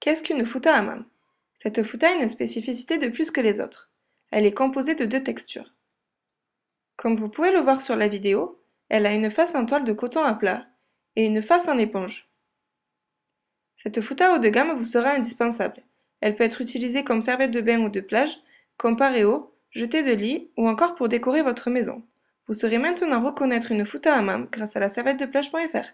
Qu'est-ce qu'une fouta hammam Cette fouta a une spécificité de plus que les autres. Elle est composée de deux textures. Comme vous pouvez le voir sur la vidéo, elle a une face en toile de coton à plat et une face en éponge. Cette fouta haut de gamme vous sera indispensable. Elle peut être utilisée comme serviette de bain ou de plage, comme paréo, jetée de lit ou encore pour décorer votre maison. Vous saurez maintenant reconnaître une fouta hammam grâce à la serviette de plage.fr.